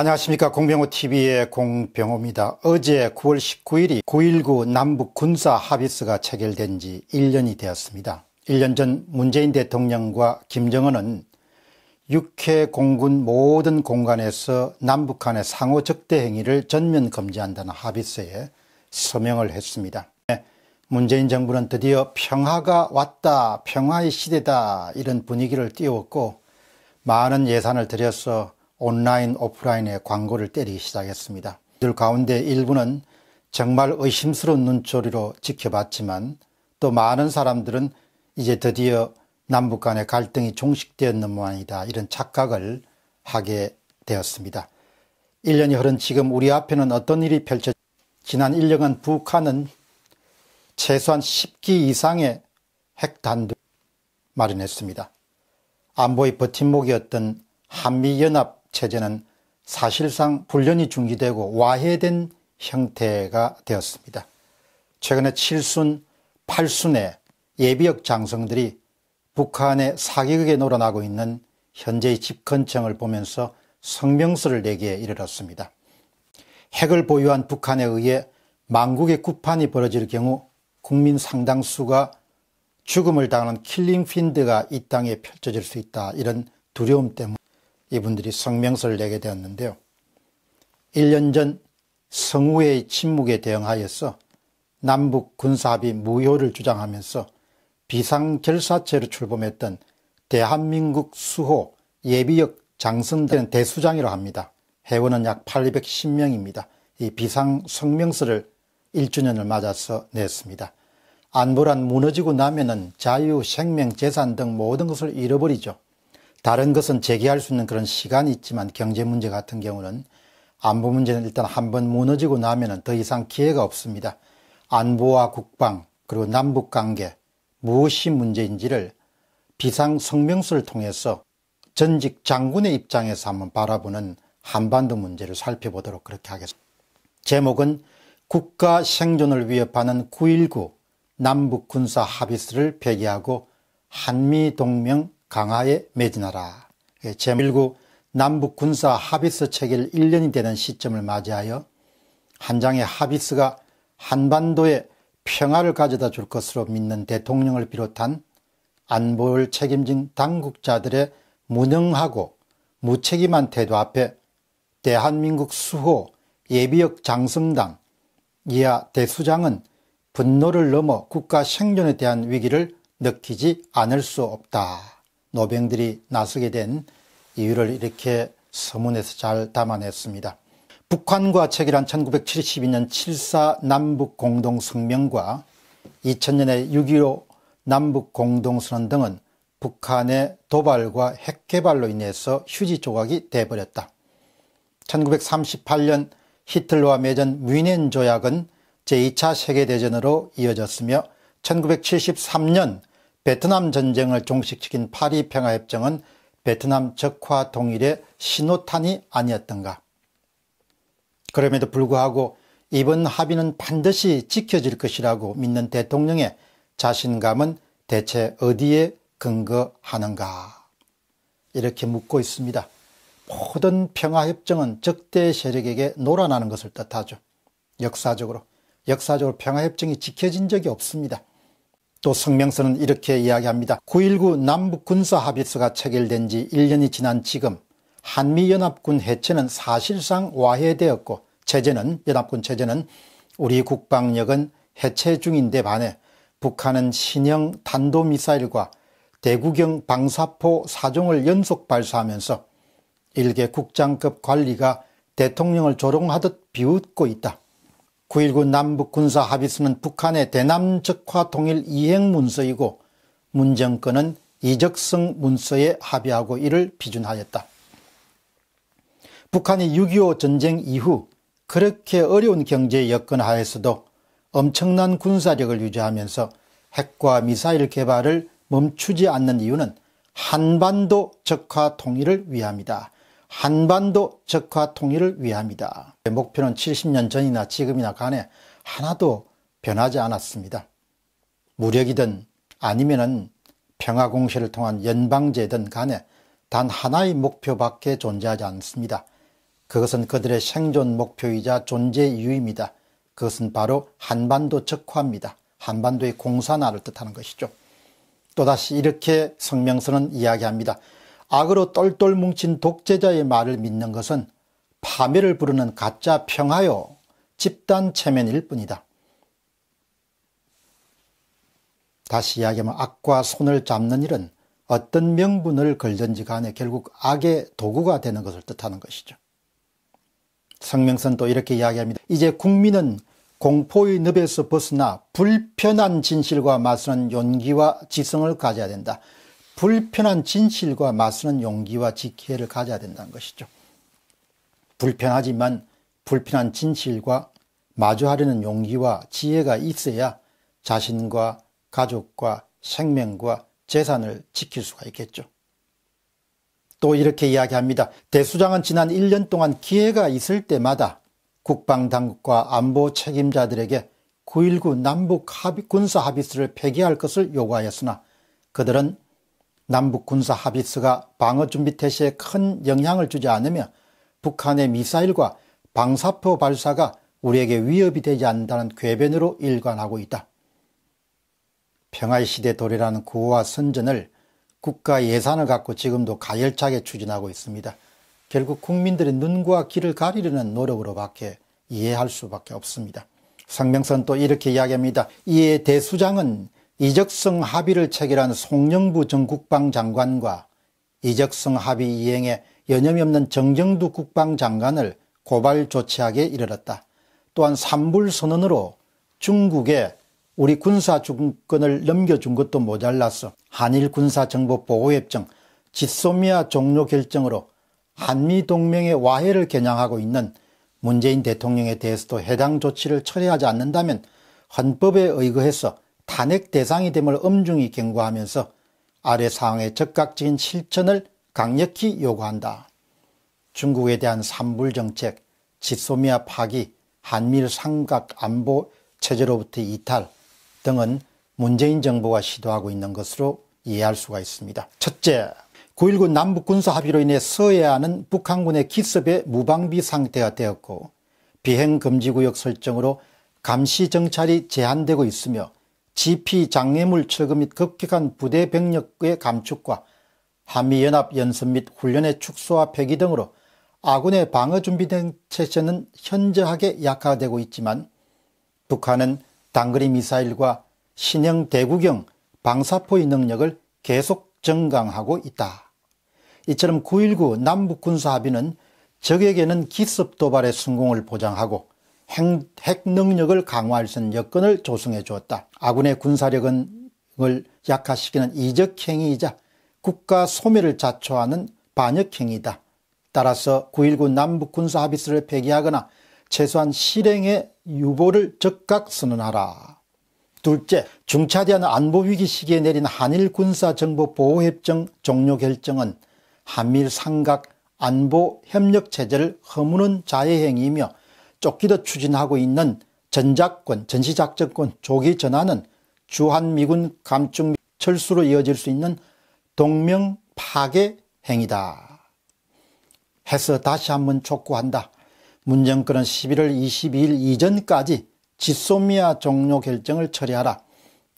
안녕하십니까 공병호TV의 공병호입니다. 어제 9월 19일이 9.19 남북 군사 합의서가 체결된 지 1년이 되었습니다. 1년 전 문재인 대통령과 김정은은 육해 공군 모든 공간에서 남북 한의 상호 적대 행위를 전면 금지한다는 합의서에 서명을 했습니다. 네, 문재인 정부는 드디어 평화가 왔다 평화의 시대다 이런 분위기를 띄웠고 많은 예산을 들여서 온라인, 오프라인에 광고를 때리기 시작했습니다. 이들 가운데 일부는 정말 의심스러운 눈초리로 지켜봤지만 또 많은 사람들은 이제 드디어 남북 간의 갈등이 종식되었는 모양이다 이런 착각을 하게 되었습니다. 1년이 흐른 지금 우리 앞에는 어떤 일이 펼쳐 지난 1년간 북한은 최소한 10기 이상의 핵단두 마련했습니다. 안보의 버팀목이었던 한미연합 체제는 사실상 훈련이 중지되고 와해된 형태가 되었습니다. 최근에 7순, 8순의 예비역 장성들이 북한의 사기극에 놀아나고 있는 현재의 집권청을 보면서 성명서를 내기에 이르렀습니다. 핵을 보유한 북한에 의해 망국의 구판이 벌어질 경우 국민 상당수가 죽음을 당하는 킬링 핀드가 이 땅에 펼쳐질 수 있다 이런 두려움 때문에 이분들이 성명서를 내게 되었는데요. 1년 전 성우의 침묵에 대응하여서 남북 군사합의 무효를 주장하면서 비상결사체로 출범했던 대한민국 수호 예비역 장성된 대수장이라 합니다. 회원은 약 810명입니다. 이 비상 성명서를 1주년을 맞아서 냈습니다. 안보란 무너지고 나면은 자유, 생명, 재산 등 모든 것을 잃어버리죠. 다른 것은 재기할 수 있는 그런 시간이 있지만 경제 문제 같은 경우는 안보 문제는 일단 한번 무너지고 나면은 더 이상 기회가 없습니다. 안보와 국방 그리고 남북 관계 무엇이 문제인지를 비상 성명서를 통해서 전직 장군의 입장에서 한번 바라보는 한반도 문제를 살펴보도록 그렇게 하겠습니다. 제목은 국가 생존을 위협하는 9.19 남북 군사 합의서를 폐기하고 한미 동맹 강화에 매진하라. 예, 제1 9 남북 군사 합의서 체결 1년이 되는 시점을 맞이하여 한 장의 합의서가 한반도에 평화를 가져다 줄 것으로 믿는 대통령을 비롯한 안보를 책임진 당국자들의 무능하고 무책임한 태도 앞에 대한민국 수호 예비역 장성당 이하 대수장은 분노를 넘어 국가 생존에 대한 위기를 느끼지 않을 수 없다. 노병들이 나서게 된 이유를 이렇게 서문에서 잘 담아냈습니다. 북한과 체결한 1972년 7사 남북 공동 성명과 2000년에 6.15 남북 공동 선언 등은 북한의 도발과 핵 개발로 인해서 휴지 조각이 돼버렸다. 1938년 히틀러와 맺은 뮌헨 조약은 제2차 세계대전으로 이어졌으며 1973년 베트남 전쟁을 종식시킨 파리 평화협정은 베트남 적화 동일의 신호탄이 아니었던가. 그럼에도 불구하고 이번 합의는 반드시 지켜질 것이라고 믿는 대통령의 자신감은 대체 어디에 근거하는가. 이렇게 묻고 있습니다. 모든 평화협정은 적대 세력에게 놀아나는 것을 뜻하죠. 역사적으로. 역사적으로 평화협정이 지켜진 적이 없습니다. 또 성명서는 이렇게 이야기합니다. 9.19 남북 군사 합의서가 체결된 지 1년이 지난 지금 한미연합군 해체는 사실상 와해되었고 체제는 연합군 체제는 우리 국방력은 해체 중인데 반해 북한은 신형 단도미사일과 대구경 방사포 사종을 연속 발사하면서 일개 국장급 관리가 대통령을 조롱하듯 비웃고 있다. 9.19 남북군사 합의서는 북한의 대남적화 통일 이행 문서이고 문정권은 이적성 문서에 합의하고 이를 비준하였다. 북한이 6.25 전쟁 이후 그렇게 어려운 경제 여건 하에서도 엄청난 군사력을 유지하면서 핵과 미사일 개발을 멈추지 않는 이유는 한반도 적화 통일을 위함이다. 한반도 적화 통일을 위함이다. 목표는 70년 전이나 지금이나 간에 하나도 변하지 않았습니다. 무력이든 아니면은 평화 공세를 통한 연방제든 간에 단 하나의 목표밖에 존재하지 않습니다. 그것은 그들의 생존 목표이자 존재 이유입니다. 그것은 바로 한반도 적화입니다. 한반도의 공산화를 뜻하는 것이죠. 또다시 이렇게 성명서는 이야기합니다. 악으로 똘똘 뭉친 독재자의 말을 믿는 것은 파멸을 부르는 가짜 평화요 집단 체면일 뿐이다. 다시 이야기하면 악과 손을 잡는 일은 어떤 명분을 걸든지 간에 결국 악의 도구가 되는 것을 뜻하는 것이죠. 성명선도 이렇게 이야기합니다. 이제 국민은 공포의 늪에서 벗어나 불편한 진실과 맞서는 용기와 지성을 가져야 된다. 불편한 진실과 맞서는 용기와 지혜를 가져야 된다는 것이죠. 불편하지만 불편한 진실과 마주하려는 용기와 지혜가 있어야 자신과 가족과 생명과 재산을 지킬 수가 있겠죠. 또 이렇게 이야기합니다. 대수장은 지난 1년 동안 기회가 있을 때마다 국방당국과 안보 책임자들에게 9.19 남북 합의, 군사 합의서를 폐기할 것을 요구하였으나 그들은 남북 군사 합의서가 방어 준비 태세에 큰 영향을 주지 않으며 북한의 미사일과 방사포 발사가 우리에게 위협이 되지 않는다는 궤변으로 일관하고 있다. 평화의 시대 도래라는 구호와 선전을 국가 예산을 갖고 지금도 가열차게 추진하고 있습니다. 결국 국민들의 눈과 귀를 가리려는 노력으로밖에 이해할 수밖에 없습니다. 성명선 또 이렇게 이야기합니다. 이에 대수장은 이적성 합의를 체결한 송영부 전 국방장관과 이적성 합의 이행에 여념이 없는 정정두 국방장관을 고발 조치하게 이르렀다. 또한 삼불 선언으로 중국에 우리 군사 주권을 넘겨준 것도 모자랐어 한일 군사 정보 보호 협정 지소미아 종료 결정으로 한미 동맹의 와해를 겨냥하고 있는 문재인 대통령에 대해서도 해당 조치를 철회하지 않는다면 헌법에 의거해서 탄핵 대상이 됨을 엄중히 경고하면서 아래 사항의 적극적인 실천을 강력히 요구한다. 중국에 대한 삼불 정책, 지소미아 파기, 한미일 삼각 안보 체제로부터 이탈 등은 문재인 정부가 시도하고 있는 것으로 이해할 수가 있습니다. 첫째, 9.19 남북 군사 합의로 인해 서해안은 북한군의 기습에 무방비 상태가 되었고 비행 금지 구역 설정으로 감시 정찰이 제한되고 있으며 GP 장애물 철거 및 급격한 부대 병력의 감축과 한미연합 연습 및 훈련의 축소와 폐기 등으로 아군의 방어 준비 된체제는 현저하게 약화되고 있지만 북한은 단거리 미사일과 신형 대구경 방사포의 능력을 계속 증강하고 있다. 이처럼 9.19 남북군사합의는 적에게는 기습 도발의 성공을 보장하고 핵, 핵 능력을 강화할 수 있는 여건을 조성해 주었다. 아군의 군사력을 약화시키는 이적행위이자 국가 소멸을 자초하는 반역행위다. 따라서 9.19 남북군사합의서를 폐기하거나 최소한 실행의 유보를 적각 선언하라. 둘째, 중차대한 안보위기 시기에 내린 한일군사정보보호협정 종료 결정은 한미일 삼각 안보협력체제를 허무는 자해행위이며 쫓기듯 추진하고 있는 전작권, 전시작전권 조기 전환은 주한미군 감축 철수로 이어질 수 있는 동명 파괴 행위다. 해서 다시 한번 촉구한다. 문정권은 11월 22일 이전까지 지소미아 종료 결정을 처리하라.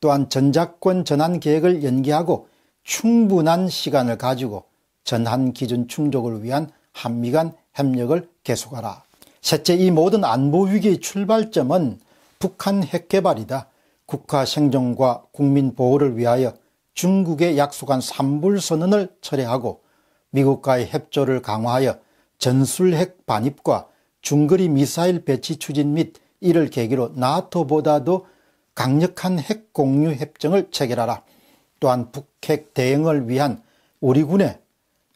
또한 전작권 전환 계획을 연기하고 충분한 시간을 가지고 전환 기준 충족을 위한 한미 간 협력을 계속하라. 셋째, 이 모든 안보 위기의 출발점은 북한 핵개발이다. 국가 생존과 국민 보호를 위하여 중국의 약속한 삼불 선언을 철회하고 미국과의 협조를 강화하여 전술핵 반입과 중거리 미사일 배치 추진 및 이를 계기로 나토보다도 강력한 핵 공유 협정을 체결하라. 또한 북핵 대응을 위한 우리 군의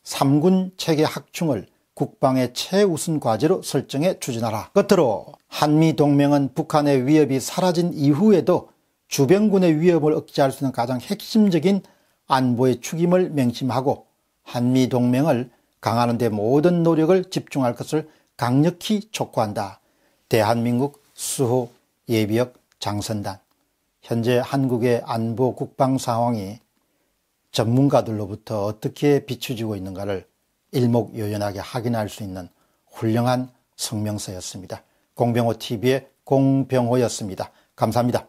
3군 체계 확충을 국방의 최우선 과제로 설정해 추진하라. 끝으로 한미 동맹은 북한의 위협이 사라진 이후에도 주변군의 위협을 억제할 수 있는 가장 핵심적인 안보의 축임을 명심하고 한미 동맹을 강화하는 데 모든 노력을 집중할 것을 강력히 촉구한다. 대한민국 수호 예비역 장선단 현재 한국의 안보 국방 상황이 전문가들로부터 어떻게 비춰지고 있는가를 일목요연하게 확인할 수 있는 훌륭한 성명서였습니다. 공병호 TV의 공병호였습니다. 감사합니다.